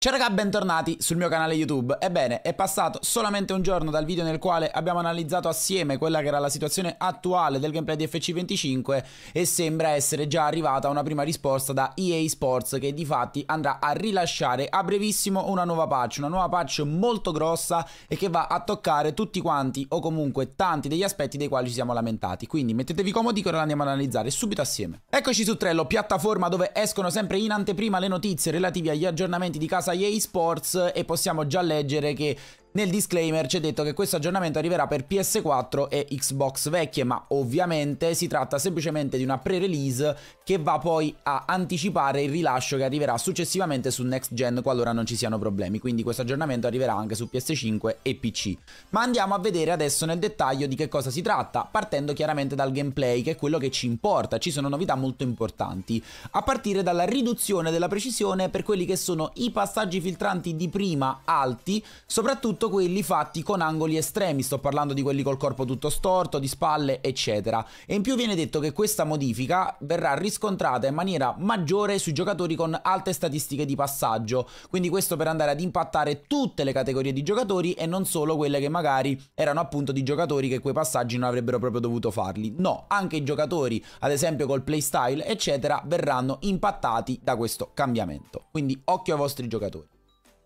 Ciao ragazzi, bentornati sul mio canale YouTube. Ebbene, è passato solamente un giorno dal video nel quale abbiamo analizzato assieme quella che era la situazione attuale del gameplay di FC25 e sembra essere già arrivata una prima risposta da EA Sports che di fatti andrà a rilasciare a brevissimo una nuova patch, una nuova patch molto grossa e che va a toccare tutti quanti o comunque tanti degli aspetti dei quali ci siamo lamentati. Quindi mettetevi comodi che ora andiamo ad analizzare subito assieme. Eccoci su Trello, piattaforma dove escono sempre in anteprima le notizie relative agli aggiornamenti di casa casa EA Sports e possiamo già leggere che nel disclaimer c'è detto che questo aggiornamento arriverà per PS4 e Xbox vecchie, ma ovviamente si tratta semplicemente di una pre-release che va poi a anticipare il rilascio che arriverà successivamente su next gen qualora non ci siano problemi, quindi questo aggiornamento arriverà anche su PS5 e PC. Ma andiamo a vedere adesso nel dettaglio di che cosa si tratta, partendo chiaramente dal gameplay, che è quello che ci importa, ci sono novità molto importanti, a partire dalla riduzione della precisione per quelli che sono i passaggi filtranti di prima alti, soprattutto soprattutto quelli fatti con angoli estremi, sto parlando di quelli col corpo tutto storto, di spalle, eccetera. E in più viene detto che questa modifica verrà riscontrata in maniera maggiore sui giocatori con alte statistiche di passaggio, quindi questo per andare ad impattare tutte le categorie di giocatori e non solo quelle che magari erano appunto di giocatori che quei passaggi non avrebbero proprio dovuto farli. No, anche i giocatori, ad esempio col playstyle, eccetera, verranno impattati da questo cambiamento. Quindi occhio ai vostri giocatori.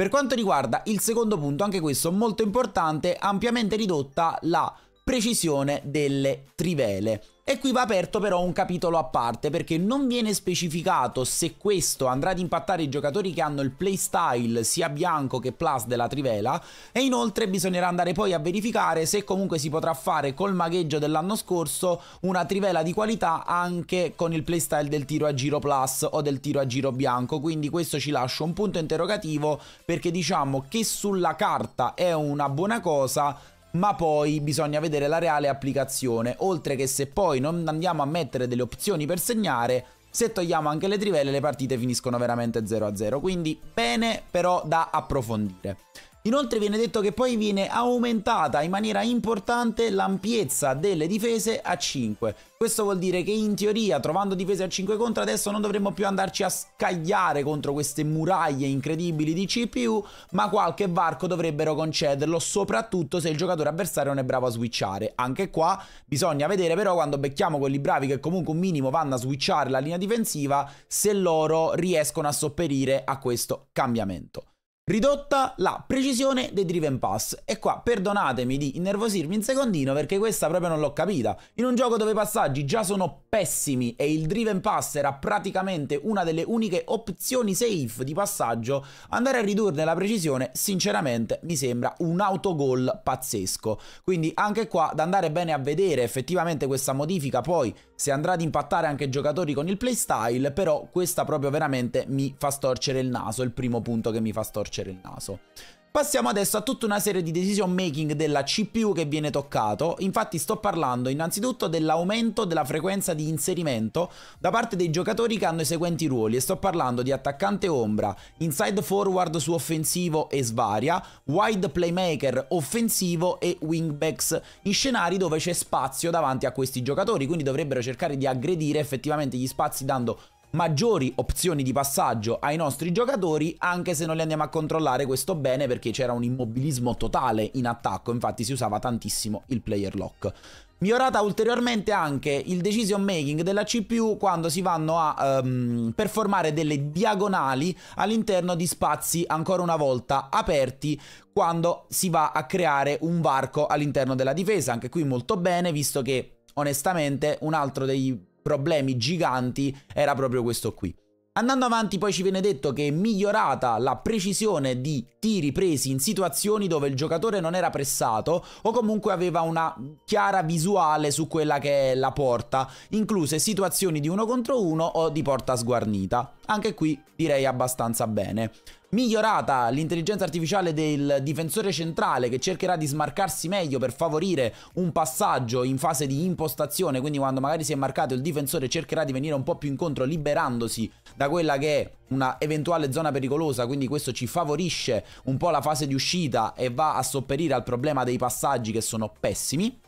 Per quanto riguarda il secondo punto, anche questo molto importante, ampiamente ridotta la precisione delle trivele. E qui va aperto però un capitolo a parte perché non viene specificato se questo andrà ad impattare i giocatori che hanno il playstyle sia bianco che plus della Trivela e inoltre bisognerà andare poi a verificare se comunque si potrà fare col magheggio dell'anno scorso una Trivela di qualità anche con il playstyle del tiro a giro plus o del tiro a giro bianco quindi questo ci lascia un punto interrogativo perché diciamo che sulla carta è una buona cosa ma poi bisogna vedere la reale applicazione, oltre che se poi non andiamo a mettere delle opzioni per segnare, se togliamo anche le trivelle le partite finiscono veramente 0-0, quindi bene però da approfondire. Inoltre viene detto che poi viene aumentata in maniera importante l'ampiezza delle difese a 5. Questo vuol dire che in teoria trovando difese a 5 contro adesso non dovremmo più andarci a scagliare contro queste muraglie incredibili di CPU, ma qualche varco dovrebbero concederlo, soprattutto se il giocatore avversario non è bravo a switchare. Anche qua bisogna vedere però quando becchiamo quelli bravi che comunque un minimo vanno a switchare la linea difensiva, se loro riescono a sopperire a questo cambiamento. Ridotta la precisione dei driven pass e qua perdonatemi di innervosirmi un secondino perché questa proprio non l'ho capita. In un gioco dove i passaggi già sono pessimi e il driven pass era praticamente una delle uniche opzioni safe di passaggio, andare a ridurne la precisione sinceramente mi sembra un autogol pazzesco. Quindi anche qua da andare bene a vedere effettivamente questa modifica poi se andrà ad impattare anche giocatori con il playstyle, però questa proprio veramente mi fa storcere il naso, il primo punto che mi fa storcere storcere il naso. Passiamo adesso a tutta una serie di decision making della CPU che viene toccato, infatti sto parlando innanzitutto dell'aumento della frequenza di inserimento da parte dei giocatori che hanno i seguenti ruoli e sto parlando di attaccante ombra, inside forward su offensivo e svaria, wide playmaker offensivo e wingbacks in scenari dove c'è spazio davanti a questi giocatori, quindi dovrebbero cercare di aggredire effettivamente gli spazi dando maggiori opzioni di passaggio ai nostri giocatori, anche se non li andiamo a controllare questo bene perché c'era un immobilismo totale in attacco, infatti si usava tantissimo il player lock. Migliorata ulteriormente anche il decision making della CPU quando si vanno a um, performare delle diagonali all'interno di spazi ancora una volta aperti quando si va a creare un varco all'interno della difesa. Anche qui molto bene visto che onestamente un altro dei problemi giganti era proprio questo qui. Andando avanti poi ci viene detto che è migliorata la precisione di tiri presi in situazioni dove il giocatore non era pressato o comunque aveva una chiara visuale su quella che è la porta, incluse situazioni di uno contro uno o di porta sguarnita. Anche qui direi abbastanza bene migliorata l'intelligenza artificiale del difensore centrale che cercherà di smarcarsi meglio per favorire un passaggio in fase di impostazione, quindi quando magari si è marcato il difensore cercherà di venire un po' più incontro liberandosi da quella che è una eventuale zona pericolosa, quindi questo ci favorisce un po' la fase di uscita e va a sopperire al problema dei passaggi che sono pessimi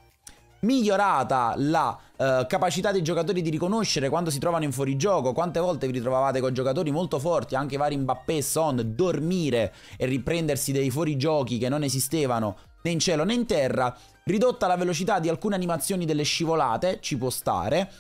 migliorata la eh, capacità dei giocatori di riconoscere quando si trovano in fuorigioco, quante volte vi ritrovavate con giocatori molto forti, anche vari Mbappé, Son, dormire e riprendersi dei fuorigiochi che non esistevano né in cielo né in terra, ridotta la velocità di alcune animazioni delle scivolate, ci può stare,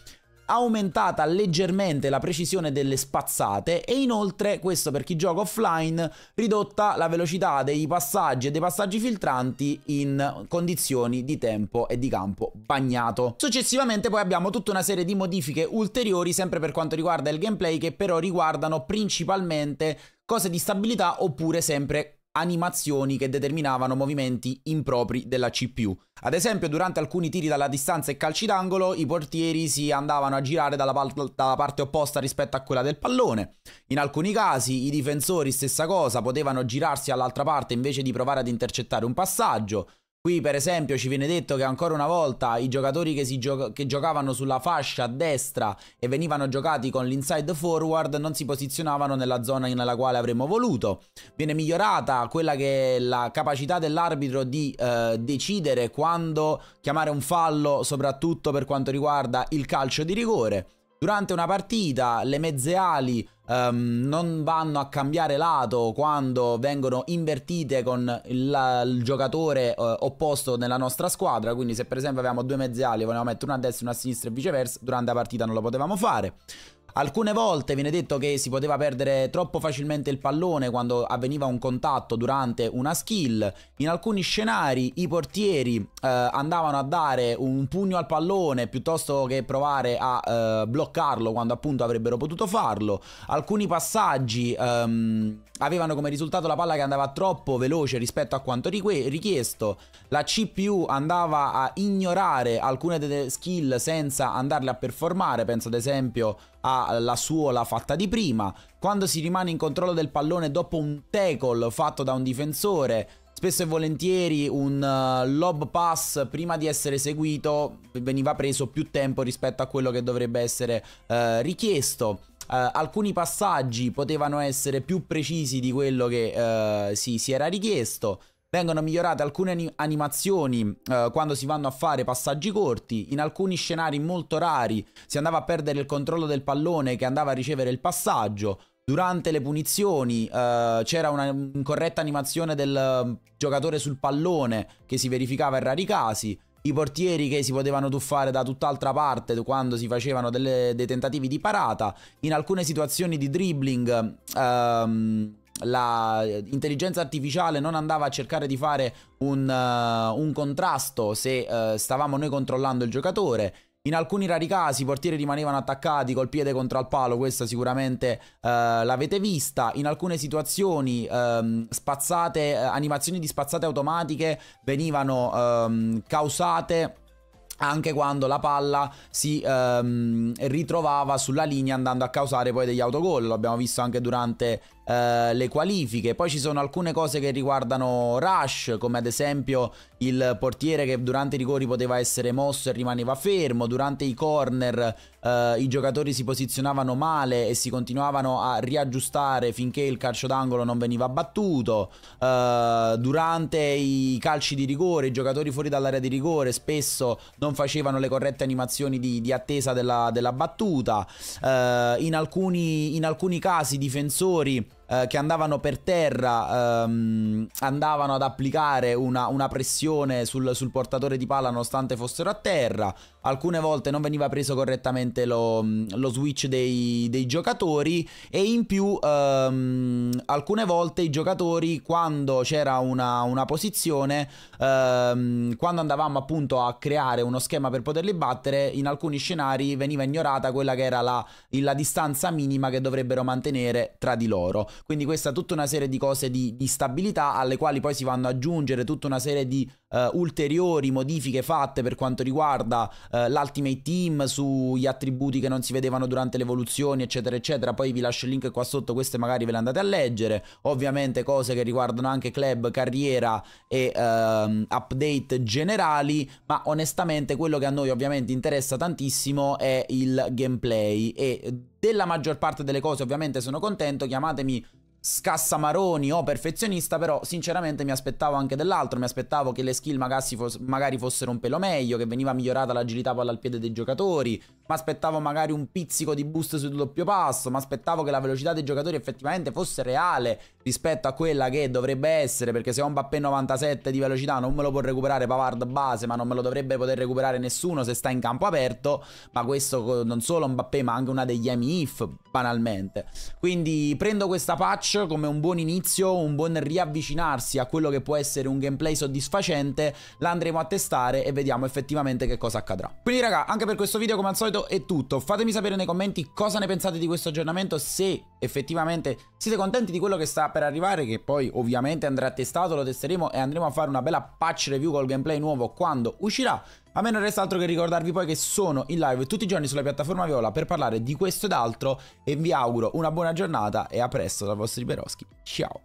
aumentata leggermente la precisione delle spazzate e inoltre, questo per chi gioca offline, ridotta la velocità dei passaggi e dei passaggi filtranti in condizioni di tempo e di campo bagnato. Successivamente poi abbiamo tutta una serie di modifiche ulteriori sempre per quanto riguarda il gameplay che però riguardano principalmente cose di stabilità oppure sempre animazioni che determinavano movimenti impropri della CPU. Ad esempio, durante alcuni tiri dalla distanza e calci d'angolo, i portieri si andavano a girare dalla, pa- dalla, parte opposta rispetto a quella del pallone. In alcuni casi, i difensori, stessa cosa, potevano girarsi all'altra parte invece di provare ad intercettare un passaggio. Qui per esempio ci viene detto che ancora una volta i giocatori che, gio che, giocavano sulla fascia a destra e venivano giocati con l'inside forward non si posizionavano nella zona nella quale avremmo voluto. Viene migliorata quella che è la capacità dell'arbitro di eh, decidere quando chiamare un fallo, soprattutto per quanto riguarda il calcio di rigore. Durante una partita le mezze ali um, non vanno a cambiare lato quando vengono invertite con il, il giocatore uh, opposto nella nostra squadra. Quindi, se per esempio avevamo due mezzali e volevamo mettere una a destra e una a sinistra e viceversa, durante la partita non lo potevamo fare. Alcune volte viene detto che si poteva perdere troppo facilmente il pallone quando avveniva un contatto durante una skill. In alcuni scenari i portieri eh, andavano a dare un pugno al pallone piuttosto che provare a eh, bloccarlo quando appunto avrebbero potuto farlo. Alcuni passaggi ehm, avevano come risultato la palla che andava troppo veloce rispetto a quanto richiesto. La CPU andava a ignorare alcune delle skill senza andarle a performare, penso ad esempio a fa la suola fatta di prima, quando si rimane in controllo del pallone dopo un tackle fatto da un difensore, spesso e volentieri un uh, lob pass prima di essere seguito veniva preso più tempo rispetto a quello che dovrebbe essere uh, richiesto. Uh, alcuni passaggi potevano essere più precisi di quello che si, si era richiesto. Vengono migliorate alcune animazioni eh, quando si vanno a fare passaggi corti, in alcuni scenari molto rari si andava a perdere il controllo del pallone che andava a ricevere il passaggio, Durante le punizioni eh, c'era un'incorretta animazione del mm, giocatore sul pallone che si verificava in rari casi, i portieri che si potevano tuffare da tutt'altra parte quando si facevano delle, dei tentativi di parata, in alcune situazioni di dribbling ehm, l'intelligenza artificiale non andava a cercare di fare un, uh, un contrasto se uh, stavamo noi controllando il giocatore. In alcuni rari casi i portieri rimanevano attaccati col piede contro il palo, questa sicuramente uh, l'avete vista. In alcune situazioni um, spazzate, animazioni di spazzate automatiche venivano um, causate anche quando la palla si ehm, ritrovava sulla linea andando a causare poi degli autogol. L'abbiamo visto anche durante eh, le qualifiche. Poi ci sono alcune cose che riguardano Rush, come ad esempio il portiere che durante i rigori poteva essere mosso e rimaneva fermo, durante i corner eh, i giocatori si posizionavano male e si continuavano a riaggiustare finché il calcio d'angolo non veniva battuto, eh, durante i calci di rigore i giocatori fuori dall'area di rigore spesso non facevano le corrette animazioni di, di attesa della, della battuta, eh, in alcuni, in alcuni casi i difensori eh, che andavano per terra ehm, andavano ad applicare una, una pressione sul, sul, portatore di palla nonostante fossero a terra, alcune volte non veniva preso correttamente lo, lo switch dei, dei, giocatori e in più ehm, alcune volte i giocatori quando c'era una, una posizione, ehm, quando andavamo appunto a creare uno schema per poterli battere, in alcuni scenari veniva ignorata quella che era la, la distanza minima che dovrebbero mantenere tra di loro. Quindi questa è tutta una serie di cose di, di stabilità alle quali poi si vanno ad aggiungere tutta una serie di uh, ulteriori modifiche fatte per quanto riguarda uh, l'Ultimate Team, sugli attributi che non si vedevano durante le evoluzioni, eccetera, eccetera. Poi vi lascio il link qua sotto, queste magari ve le andate a leggere. Ovviamente cose che riguardano anche club, carriera e uh, update generali, ma onestamente quello che a noi ovviamente interessa tantissimo è il gameplay e della maggior parte delle cose ovviamente sono contento, chiamatemi scassamaroni o perfezionista, però sinceramente mi aspettavo anche dell'altro, mi aspettavo che le skill magari, fossero un pelo meglio, che veniva migliorata l'agilità palla al piede dei giocatori, mi aspettavo magari un pizzico di boost sul doppio passo, mi aspettavo che la velocità dei giocatori effettivamente fosse reale rispetto a quella che dovrebbe essere, perché se ho un Bappé 97 di velocità non me lo può recuperare Pavard base, ma non me lo dovrebbe poter recuperare nessuno se sta in campo aperto, ma questo non solo un Bappé ma anche una degli Emi If banalmente. Quindi prendo questa patch Smash come un buon inizio, un buon riavvicinarsi a quello che può essere un gameplay soddisfacente, l'andremo a testare e vediamo effettivamente che cosa accadrà. Quindi raga, anche per questo video come al solito è tutto, fatemi sapere nei commenti cosa ne pensate di questo aggiornamento, se effettivamente siete contenti di quello che sta per arrivare, che poi ovviamente andrà testato, lo testeremo e andremo a fare una bella patch review col gameplay nuovo quando uscirà. A me non resta altro che ricordarvi poi che sono in live tutti i giorni sulla piattaforma Viola per parlare di questo ed altro e vi auguro una buona giornata e a presto dal vostro Iberoschi. Ciao!